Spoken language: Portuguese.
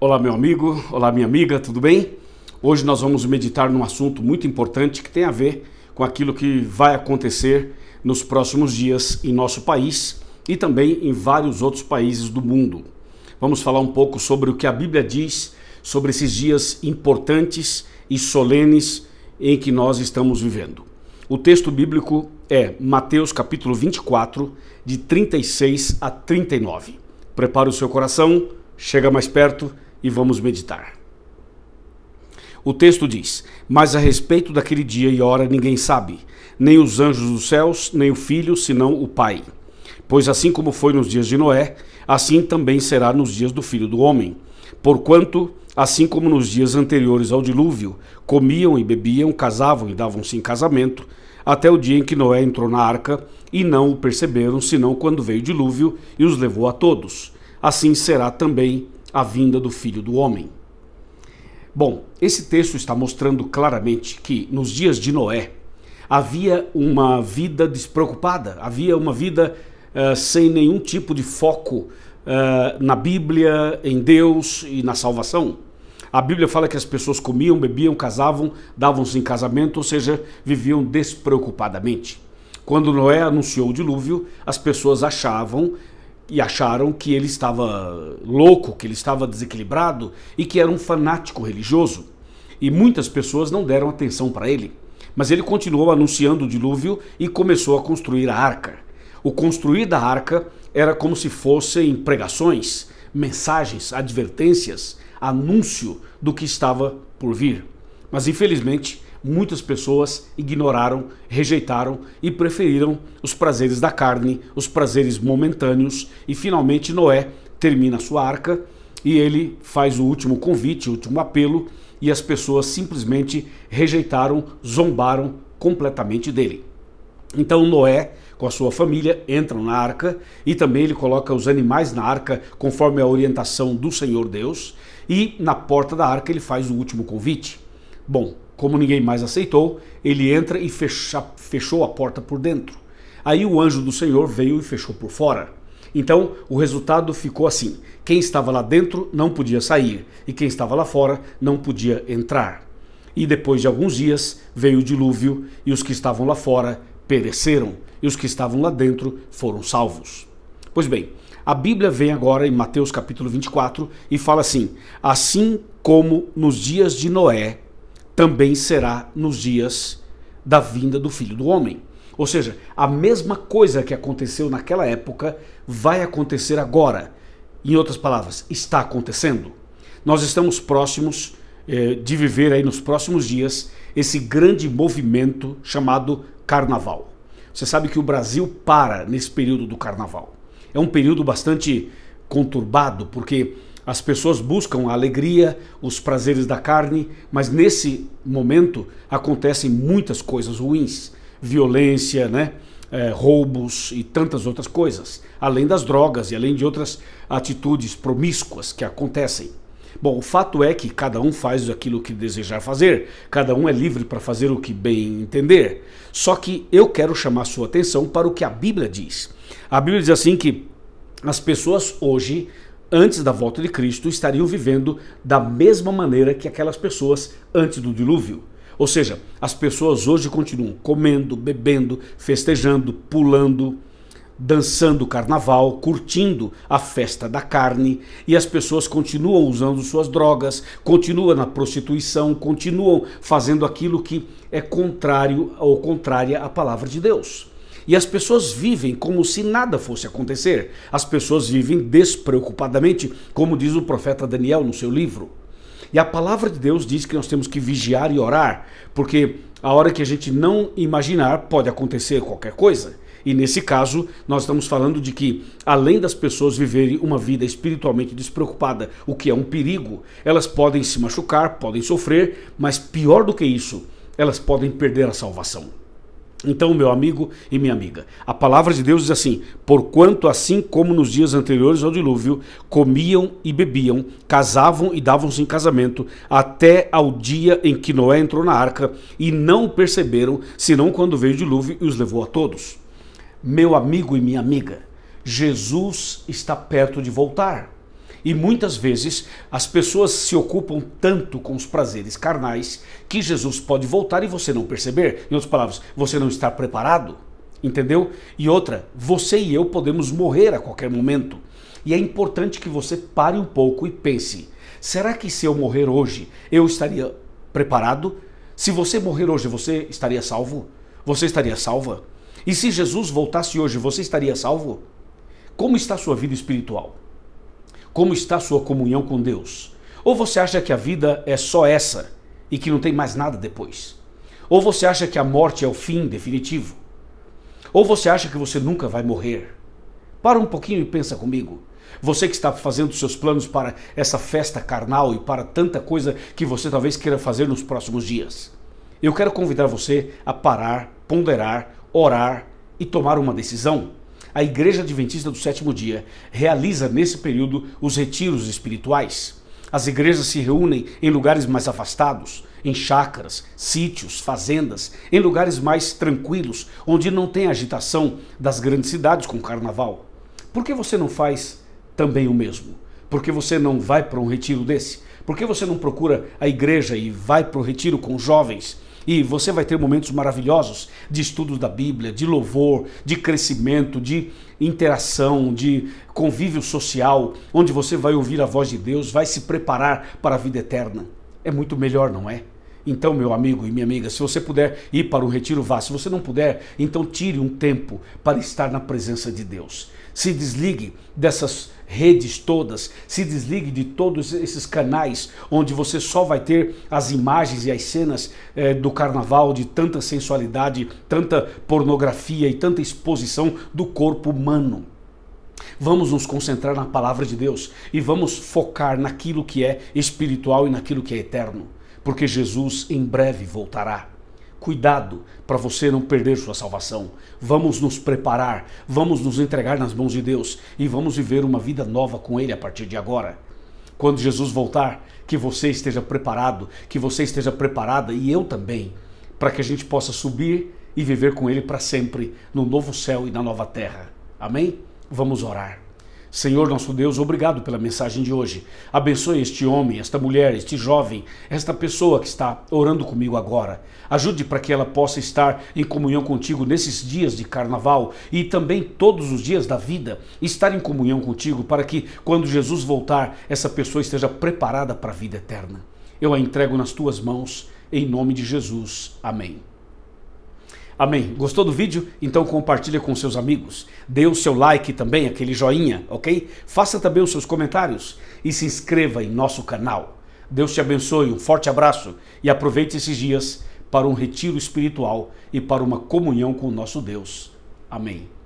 Olá, meu amigo, olá, minha amiga, tudo bem? Hoje nós vamos meditar num assunto muito importante que tem a ver com aquilo que vai acontecer nos próximos dias em nosso país e também em vários outros países do mundo. Vamos falar um pouco sobre o que a Bíblia diz sobre esses dias importantes e solenes em que nós estamos vivendo. O texto bíblico é Mateus capítulo 24, de 36 a 39. Prepare o seu coração, chega mais perto e vamos meditar. O texto diz: Mas a respeito daquele dia e hora ninguém sabe, nem os anjos dos céus, nem o filho, senão o Pai. Pois assim como foi nos dias de Noé, assim também será nos dias do filho do homem. Porquanto, assim como nos dias anteriores ao dilúvio, comiam e bebiam, casavam e davam-se em casamento, até o dia em que Noé entrou na arca, e não o perceberam, senão quando veio o dilúvio e os levou a todos. Assim será também a vinda do Filho do Homem. Bom, esse texto está mostrando claramente que nos dias de Noé havia uma vida despreocupada, havia uma vida uh, sem nenhum tipo de foco uh, na Bíblia, em Deus e na salvação. A Bíblia fala que as pessoas comiam, bebiam, casavam, davam-se em casamento, ou seja, viviam despreocupadamente. Quando Noé anunciou o dilúvio, as pessoas achavam e acharam que ele estava louco, que ele estava desequilibrado e que era um fanático religioso. E muitas pessoas não deram atenção para ele. Mas ele continuou anunciando o dilúvio e começou a construir a arca. O construir da arca era como se fossem pregações, mensagens, advertências, anúncio do que estava por vir. Mas infelizmente, muitas pessoas ignoraram, rejeitaram e preferiram os prazeres da carne, os prazeres momentâneos. E finalmente Noé termina sua arca e ele faz o último convite, o último apelo, e as pessoas simplesmente rejeitaram, zombaram completamente dele. Então Noé, com a sua família, entram na arca e também ele coloca os animais na arca conforme a orientação do Senhor Deus, e na porta da arca ele faz o último convite. Bom, como ninguém mais aceitou, ele entra e fecha, fechou a porta por dentro. Aí o anjo do Senhor veio e fechou por fora. Então o resultado ficou assim: quem estava lá dentro não podia sair, e quem estava lá fora não podia entrar. E depois de alguns dias veio o dilúvio, e os que estavam lá fora pereceram, e os que estavam lá dentro foram salvos. Pois bem, a Bíblia vem agora em Mateus capítulo 24 e fala assim: Assim como nos dias de Noé, também será nos dias da vinda do Filho do Homem. Ou seja, a mesma coisa que aconteceu naquela época vai acontecer agora. Em outras palavras, está acontecendo. Nós estamos próximos eh, de viver aí nos próximos dias esse grande movimento chamado Carnaval. Você sabe que o Brasil para nesse período do Carnaval. É um período bastante conturbado, porque as pessoas buscam a alegria, os prazeres da carne, mas nesse momento acontecem muitas coisas ruins: violência, né? É, roubos e tantas outras coisas, além das drogas e além de outras atitudes promíscuas que acontecem. Bom, o fato é que cada um faz aquilo que desejar fazer, cada um é livre para fazer o que bem entender. Só que eu quero chamar sua atenção para o que a Bíblia diz. A Bíblia diz assim que as pessoas hoje antes da volta de Cristo, estariam vivendo da mesma maneira que aquelas pessoas antes do dilúvio. Ou seja, as pessoas hoje continuam comendo, bebendo, festejando, pulando, dançando carnaval, curtindo a festa da carne, e as pessoas continuam usando suas drogas, continuam na prostituição, continuam fazendo aquilo que é contrário ou contrária à palavra de Deus. E as pessoas vivem como se nada fosse acontecer. As pessoas vivem despreocupadamente, como diz o profeta Daniel no seu livro. E a palavra de Deus diz que nós temos que vigiar e orar, porque a hora que a gente não imaginar pode acontecer qualquer coisa. E nesse caso, nós estamos falando de que, além das pessoas viverem uma vida espiritualmente despreocupada, o que é um perigo, elas podem se machucar, podem sofrer, mas pior do que isso, elas podem perder a salvação. Então, meu amigo e minha amiga, a palavra de Deus diz assim: Porquanto, assim como nos dias anteriores ao dilúvio, comiam e bebiam, casavam e davam-se em casamento, até ao dia em que Noé entrou na arca, e não perceberam, senão quando veio o dilúvio e os levou a todos. Meu amigo e minha amiga, Jesus está perto de voltar. E muitas vezes as pessoas se ocupam tanto com os prazeres carnais que Jesus pode voltar e você não perceber. Em outras palavras, você não está preparado, entendeu? E outra, você e eu podemos morrer a qualquer momento. E é importante que você pare um pouco e pense: será que se eu morrer hoje, eu estaria preparado? Se você morrer hoje, você estaria salvo? Você estaria salva? E se Jesus voltasse hoje, você estaria salvo? Como está a sua vida espiritual? Como está sua comunhão com Deus? Ou você acha que a vida é só essa e que não tem mais nada depois? Ou você acha que a morte é o fim definitivo? Ou você acha que você nunca vai morrer? Para um pouquinho e pensa comigo. Você que está fazendo seus planos para essa festa carnal e para tanta coisa que você talvez queira fazer nos próximos dias. Eu quero convidar você a parar, ponderar, orar e tomar uma decisão a Igreja Adventista do Sétimo Dia realiza nesse período os retiros espirituais. As igrejas se reúnem em lugares mais afastados, em chácaras, sítios, fazendas, em lugares mais tranquilos, onde não tem agitação das grandes cidades com carnaval. Por que você não faz também o mesmo? Por que você não vai para um retiro desse? Por que você não procura a igreja e vai para o retiro com jovens? E você vai ter momentos maravilhosos de estudos da Bíblia, de louvor, de crescimento, de interação, de convívio social, onde você vai ouvir a voz de Deus, vai se preparar para a vida eterna. É muito melhor, não é? Então, meu amigo e minha amiga, se você puder ir para o retiro, vá. Se você não puder, então tire um tempo para estar na presença de Deus. Se desligue dessas redes todas, se desligue de todos esses canais onde você só vai ter as imagens e as cenas eh, do carnaval, de tanta sensualidade, tanta pornografia e tanta exposição do corpo humano. Vamos nos concentrar na palavra de Deus e vamos focar naquilo que é espiritual e naquilo que é eterno porque Jesus em breve voltará. Cuidado para você não perder sua salvação. Vamos nos preparar, vamos nos entregar nas mãos de Deus e vamos viver uma vida nova com Ele a partir de agora. Quando Jesus voltar, que você esteja preparado, que você esteja preparada e eu também, para que a gente possa subir e viver com Ele para sempre no novo céu e na nova terra. Amém? Vamos orar. Senhor nosso Deus, obrigado pela mensagem de hoje. Abençoe este homem, esta mulher, este jovem, esta pessoa que está orando comigo agora. Ajude para que ela possa estar em comunhão contigo nesses dias de carnaval e também todos os dias da vida. Estar em comunhão contigo para que, quando Jesus voltar, essa pessoa esteja preparada para a vida eterna. Eu a entrego nas tuas mãos, em nome de Jesus. Amém. Amém. Gostou do vídeo? Então compartilha com seus amigos. Dê o seu like também, aquele joinha, ok? Faça também os seus comentários e se inscreva em nosso canal. Deus te abençoe, um forte abraço e aproveite esses dias para um retiro espiritual e para uma comunhão com o nosso Deus. Amém.